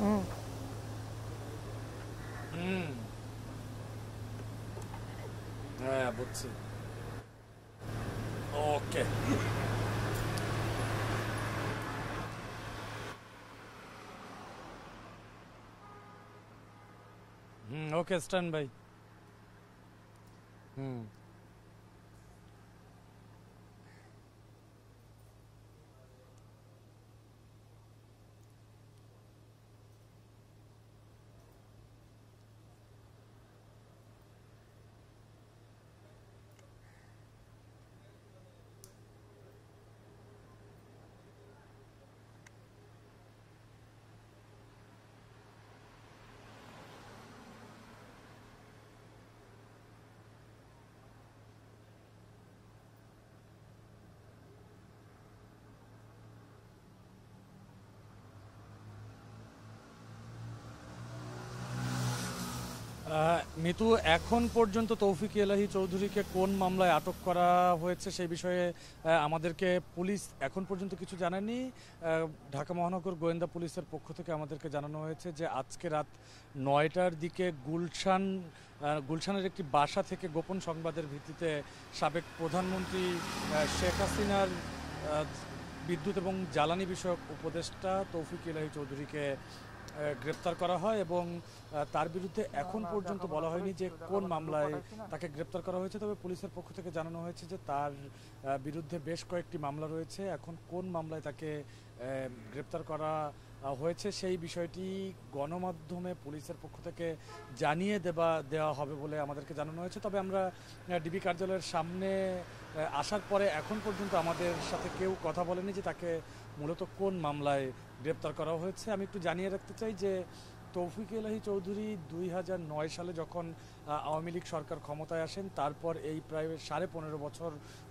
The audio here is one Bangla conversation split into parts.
Mm. Mm. Ah, okay. Mm, okay, Standby. by. Mm. Mitu এখন পর্যন্ত তৌফিক এলাহি চৌধুরীকে কোন মামলায় আটক করা হয়েছে সেই বিষয়ে আমাদেরকে পুলিশ এখন পর্যন্ত কিছু জানায়নি ঢাকা মহানগর গোয়েন্দা পুলিশের পক্ষ থেকে আমাদেরকে জানানো হয়েছে যে আজকে রাত নয়টার দিকে গুলশান গুলশানের একটি বাসা থেকে গোপন সংবাদের ভিত্তিতে সাবেক প্রধানমন্ত্রী শেখ হাসিনার বিদ্যুৎ এবং জ্বালানি বিষয়ক উপদেষ্টা তৌফিক ইলাহি চৌধুরীকে গ্রেপ্তার করা হয় এবং তার বিরুদ্ধে এখন পর্যন্ত বলা হয়নি যে কোন মামলায় তাকে গ্রেপ্তার করা হয়েছে তবে পুলিশের পক্ষ থেকে জানানো হয়েছে যে তার বিরুদ্ধে বেশ কয়েকটি মামলা রয়েছে এখন কোন মামলায় তাকে গ্রেপ্তার করা হয়েছে সেই বিষয়টি গণমাধ্যমে পুলিশের পক্ষ থেকে জানিয়ে দেবা দেওয়া হবে বলে আমাদেরকে জানানো হয়েছে তবে আমরা ডিবি কার্যালয়ের সামনে আসার পরে এখন পর্যন্ত আমাদের সাথে কেউ কথা বলেনি যে তাকে মূলত কোন মামলায় গ্রেপ্তার করা হয়েছে আমি একটু জানিয়ে রাখতে চাই যে তৌফিক এলাহি চৌধুরী দুই সালে যখন আওয়ামী লীগ সরকার ক্ষমতায় আসেন তারপর এই প্রায় সাড়ে পনেরো বছর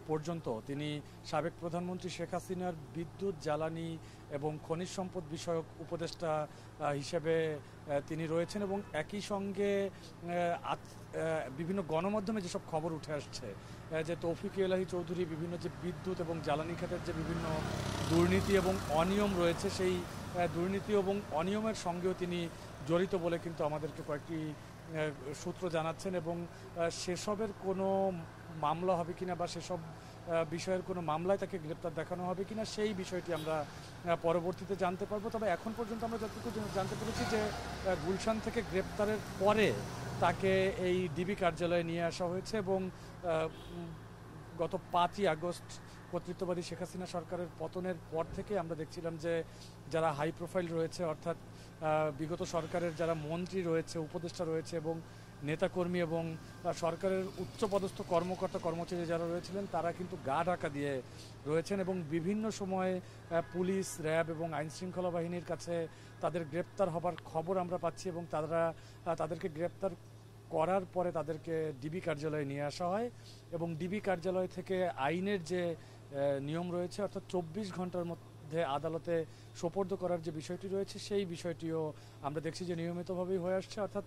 পর্যন্ত তিনি সাবেক প্রধানমন্ত্রী শেখ হাসিনার বিদ্যুৎ জ্বালানি এবং খনিজ সম্পদ বিষয়ক উপদেষ্টা হিসেবে তিনি রয়েছেন এবং একই সঙ্গে বিভিন্ন গণমাধ্যমে যেসব খবর উঠে আসছে যে তৌফিক এলাহি চৌধুরী বিভিন্ন যে বিদ্যুৎ এবং জ্বালানি খাতের যে বিভিন্ন দুর্নীতি এবং অনিয়ম রয়েছে সেই দুর্নীতি এবং অনিয়মের সঙ্গেও তিনি জড়িত বলে কিন্তু আমাদেরকে কয়েকটি সূত্র জানাচ্ছেন এবং সেসবের কোনো মামলা হবে কিনা বা সেসব বিষয়ের কোনো মামলায় তাকে গ্রেপ্তার দেখানো হবে কিনা সেই বিষয়টি আমরা পরবর্তীতে জানতে পারবো তবে এখন পর্যন্ত আমরা যতটুকু জানতে পেরেছি যে গুলশান থেকে গ্রেপ্তারের পরে তাকে এই ডিবি কার্যালয়ে নিয়ে আসা হয়েছে এবং গত পাঁচই আগস্ট কর্তৃত্ববাদী শেখ হাসিনা সরকারের পতনের পর থেকে আমরা দেখছিলাম যে যারা হাই প্রোফাইল রয়েছে অর্থাৎ বিগত সরকারের যারা মন্ত্রী রয়েছে উপদেষ্টা রয়েছে এবং নেতাকর্মী এবং সরকারের উচ্চপদস্থ কর্মকর্তা কর্মচারী যারা রয়েছিলেন তারা কিন্তু গা ঢাকা দিয়ে রয়েছেন এবং বিভিন্ন সময়ে পুলিশ র্যাব এবং আইনশৃঙ্খলা বাহিনীর কাছে তাদের গ্রেপ্তার হবার খবর আমরা পাচ্ছি এবং তারা তাদেরকে গ্রেপ্তার করার পরে তাদেরকে ডিবি কার্যালয়ে নিয়ে আসা হয় এবং ডিবি কার্যালয় থেকে আইনের যে নিয়ম রয়েছে অর্থাৎ চব্বিশ ঘন্টার মধ্যে বিরুদ্ধে আদালতে সোপর্দ করার যে বিষয়টি রয়েছে সেই বিষয়টিও আমরা দেখছি যে নিয়মিতভাবেই হয়ে আসছে অর্থাৎ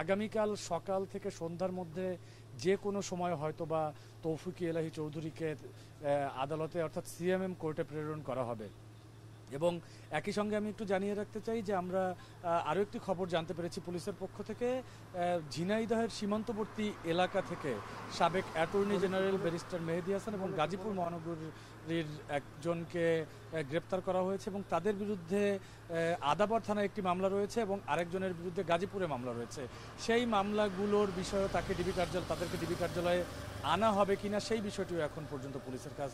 আগামীকাল সকাল থেকে সন্ধ্যার মধ্যে যে কোনো সময় হয়তো বা তৌফিক এলাহি চৌধুরীকে আদালতে অর্থাৎ সিএমএম কোর্টে প্রেরণ করা হবে এবং একই সঙ্গে আমি একটু জানিয়ে রাখতে চাই যে আমরা আরও একটি খবর জানতে পেরেছি পুলিশের পক্ষ থেকে ঝিনাইদহের সীমান্তবর্তী এলাকা থেকে সাবেক attorney general barrister Mehedi Hasan এবং গাজীপুর মহানগরীর একজনকে গ্রেপ্তার করা হয়েছে এবং তাদের বিরুদ্ধে আদাবর থানায় একটি মামলা রয়েছে এবং আরেকজনের বিরুদ্ধে গাজীপুরে মামলা রয়েছে সেই মামলাগুলোর বিষয়ে তাকে ডিবি কার্যালয় তাদেরকে ডিবি কার্যালয়ে আনা হবে কিনা সেই বিষয়টিও এখন পর্যন্ত পুলিশের কাজ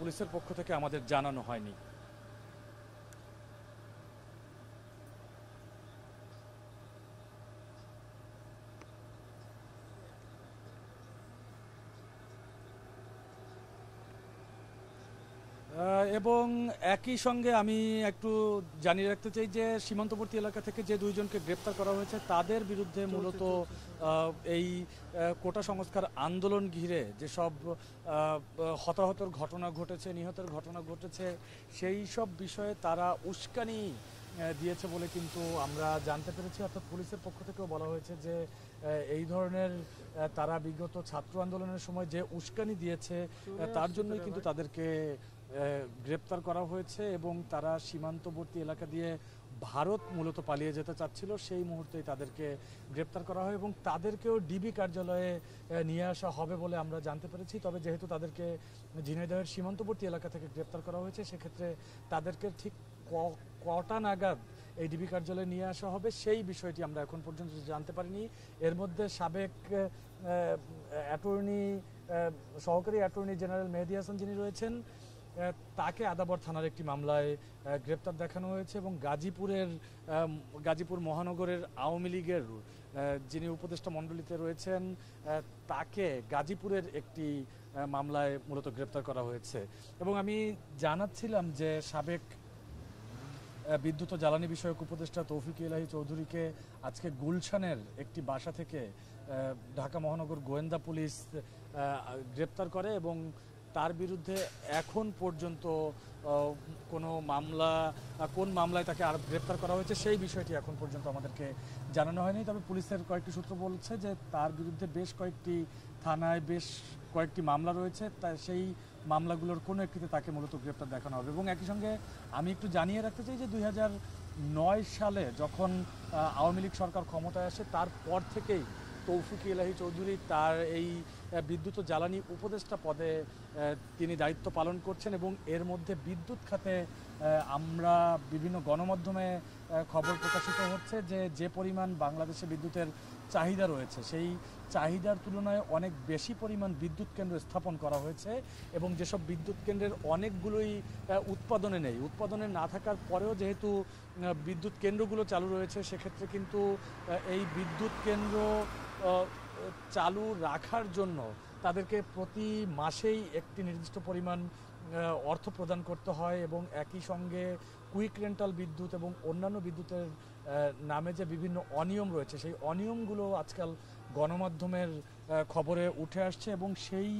পুলিশের পক্ষ থেকে আমাদের জানানো হয়নি এবং একই সঙ্গে আমি একটু জানিয়ে রাখতে চাই যে সীমান্তবর্তী এলাকা থেকে যে দুইজনকে গ্রেপ্তার করা হয়েছে তাদের বিরুদ্ধে মূলত এই কোটা সংস্কার আন্দোলন ঘিরে যেসব হতাহতর ঘটনা ঘটেছে নিহতের ঘটনা ঘটেছে সেই সব বিষয়ে তারা উস্কানি দিয়েছে বলে কিন্তু আমরা জানতে পেরেছি অর্থাৎ পুলিশের পক্ষ থেকেও বলা হয়েছে যে এই ধরনের তারা বিগত ছাত্র আন্দোলনের সময় যে উস্কানি দিয়েছে তার জন্যই কিন্তু তাদেরকে গ্রেপ্তার করা হয়েছে এবং তারা সীমান্তবর্তী এলাকা দিয়ে ভারত মূলত পালিয়ে যেতে চাচ্ছিল সেই মুহূর্তেই তাদেরকে গ্রেপ্তার করা হয় এবং তাদেরকেও ডিবি কার্যালয়ে নিয়ে আসা হবে বলে আমরা জানতে পেরেছি তবে যেহেতু তাদেরকে ঝিনাইদহের সীমান্তবর্তী এলাকা থেকে গ্রেপ্তার করা হয়েছে সেক্ষেত্রে তাদেরকে ঠিক কটা নাগাদ এই ডিবি কার্যালয়ে নিয়ে আসা হবে সেই বিষয়টি আমরা এখন পর্যন্ত জানতে পারিনি এর মধ্যে সাবেক অ্যাটর্নি সহকারী অ্যাটর্নি জেনারেল মেহেদি হাসান যিনি রয়েছেন তাকে আদাবর থানার একটি মামলায় গ্রেপ্তার দেখানো হয়েছে এবং গাজীপুরের গাজীপুর মহানগরের আওয়ামী লীগের যিনি উপদেষ্টা মণ্ডলীতে রয়েছেন তাকে গাজীপুরের একটি মামলায় মূলত গ্রেপ্তার করা হয়েছে এবং আমি জানাচ্ছিলাম যে সাবেক বিদ্যুৎ ও জ্বালানি বিষয়ক উপদেষ্টা তৌফিক ইলাহি চৌধুরীকে আজকে গুলশানের একটি বাসা থেকে ঢাকা মহানগর গোয়েন্দা পুলিশ গ্রেপ্তার করে এবং তার বিরুদ্ধে এখন পর্যন্ত কোনো মামলা কোন মামলায় তাকে আর গ্রেপ্তার করা হয়েছে সেই বিষয়টি এখন পর্যন্ত আমাদেরকে জানানো হয়নি তবে পুলিশের কয়েকটি সূত্র বলছে যে তার বিরুদ্ধে বেশ কয়েকটি থানায় বেশ কয়েকটি মামলা রয়েছে তা সেই মামলাগুলোর কোনো একটিতে তাকে মূলত গ্রেপ্তার দেখানো হবে এবং একই সঙ্গে আমি একটু জানিয়ে রাখতে চাই যে দুই নয় সালে যখন আওয়ামী লীগ সরকার ক্ষমতায় আসে তারপর থেকেই তৌফিক ইলাহি চৌধুরী তার এই বিদ্যুৎ ও জ্বালানি উপদেষ্টা পদে তিনি দায়িত্ব পালন করছেন এবং এর মধ্যে বিদ্যুৎ খাতে আমরা বিভিন্ন গণমাধ্যমে খবর প্রকাশিত হচ্ছে যে যে পরিমাণ বাংলাদেশে বিদ্যুতের চাহিদা রয়েছে সেই চাহিদার তুলনায় অনেক বেশি পরিমাণ বিদ্যুৎ কেন্দ্র স্থাপন করা হয়েছে এবং যেসব বিদ্যুৎ কেন্দ্রের অনেকগুলোই উৎপাদনে নেই উৎপাদনে না থাকার পরেও যেহেতু বিদ্যুৎ কেন্দ্রগুলো চালু রয়েছে সেক্ষেত্রে কিন্তু এই বিদ্যুৎ কেন্দ্র চালু রাখার জন্য তাদেরকে প্রতি মাসেই একটি নির্দিষ্ট পরিমাণ অর্থ প্রদান করতে হয় এবং একই সঙ্গে কুইক রেন্টাল বিদ্যুৎ এবং অন্যান্য বিদ্যুতের নামে যে বিভিন্ন অনিয়ম রয়েছে সেই অনিয়মগুলো আজকাল গণমাধ্যমের খবরে উঠে আসছে এবং সেই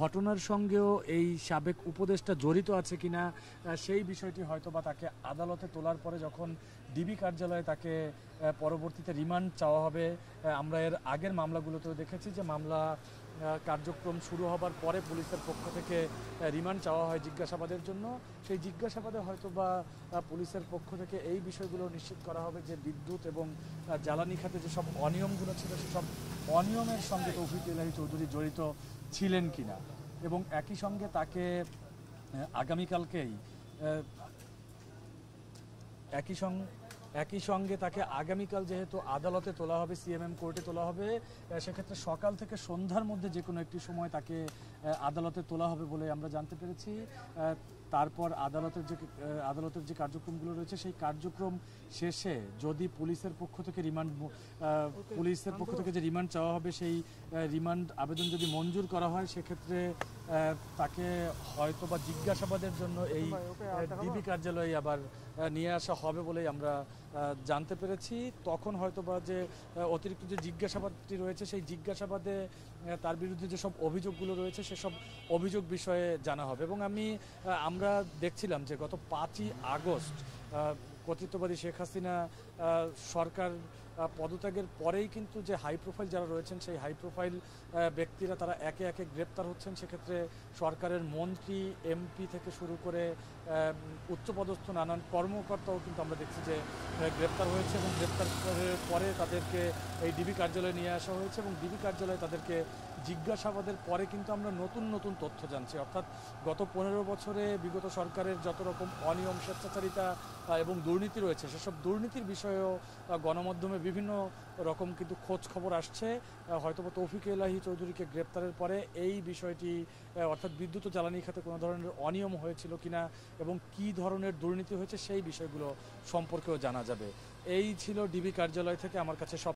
ঘটনার সঙ্গেও এই সাবেক উপদেষ্টা জড়িত আছে কিনা সেই বিষয়টি হয়তো বা তাকে আদালতে তোলার পরে যখন ডিবি কার্যালয়ে তাকে পরবর্তীতে রিমান্ড চাওয়া হবে আমরা এর আগের মামলাগুলোতেও দেখেছি যে মামলা কার্যক্রম শুরু হবার পরে পুলিশের পক্ষ থেকে রিমান্ড চাওয়া হয় জিজ্ঞাসাবাদের জন্য সেই জিজ্ঞাসাবাদে হয়তো বা পুলিশের পক্ষ থেকে এই বিষয়গুলো নিশ্চিত করা হবে যে বিদ্যুৎ এবং জ্বালানি খাতে যেসব অনিয়মগুলো ছিল সেসব অনিয়মের সঙ্গে তৌফিক চৌধুরী জড়িত ছিলেন কিনা এবং একই সঙ্গে তাকে আগামীকালকেই একই সঙ্গে একই সঙ্গে তাকে আগামীকাল যেহেতু আদালতে তোলা হবে সিএমএম কোর্টে তোলা হবে সেক্ষেত্রে সকাল থেকে সন্ধ্যার মধ্যে যে কোনো একটি সময় তাকে আদালতে তোলা হবে বলে আমরা জানতে পেরেছি তারপর আদালতের যে আদালতের যে কার্যক্রমগুলো রয়েছে সেই কার্যক্রম শেষে যদি পুলিশের পক্ষ থেকে রিমান্ড পুলিশের পক্ষ থেকে যে রিমান্ড চাওয়া হবে সেই রিমান্ড আবেদন যদি মঞ্জুর করা হয় সেক্ষেত্রে তাকে হয়তো বা জিজ্ঞাসাবাদের জন্য এই ডিবি কার্যালয়ে আবার নিয়ে আসা হবে বলেই আমরা জানতে পেরেছি তখন হয়তো বা যে অতিরিক্ত যে জিজ্ঞাসাবাদটি রয়েছে সেই জিজ্ঞাসাবাদে তার বিরুদ্ধে যেসব অভিযোগগুলো রয়েছে সেসব অভিযোগ বিষয়ে জানা হবে এবং আমি আমরা দেখছিলাম যে গত পাঁচই আগস্ট কর্তৃত্ববাদী শেখ হাসিনা সরকার পদত্যাগের পরেই কিন্তু যে হাই প্রোফাইল যারা রয়েছেন সেই হাই প্রোফাইল ব্যক্তিরা তারা একে একে গ্রেপ্তার হচ্ছেন সেক্ষেত্রে সরকারের মন্ত্রী এমপি থেকে শুরু করে উচ্চপদস্থ নানান কর্মকর্তাও কিন্তু আমরা দেখছি যে গ্রেপ্তার হয়েছে এবং গ্রেপ্তার পরে তাদেরকে এই ডিবি কার্যালয়ে নিয়ে আসা হয়েছে এবং ডিবি কার্যালয়ে তাদেরকে জিজ্ঞাসাবাদের পরে কিন্তু আমরা নতুন নতুন তথ্য জানছি অর্থাৎ গত পনেরো বছরে বিগত সরকারের যত রকম অনিয়ম স্বেচ্ছাচারিতা এবং দুর্নীতি রয়েছে সেসব দুর্নীতির বিষয়েও গণমাধ্যমে বিভিন্ন রকম কিন্তু খোঁজ খবর আসছে বা তৌফিক এলাহি চৌধুরীকে গ্রেপ্তারের পরে এই বিষয়টি অর্থাৎ বিদ্যুৎ ও জ্বালানি খাতে কোনো ধরনের অনিয়ম হয়েছিল কিনা এবং কি ধরনের দুর্নীতি হয়েছে সেই বিষয়গুলো সম্পর্কেও জানা যাবে এই ছিল ডিবি কার্যালয় থেকে আমার কাছে সব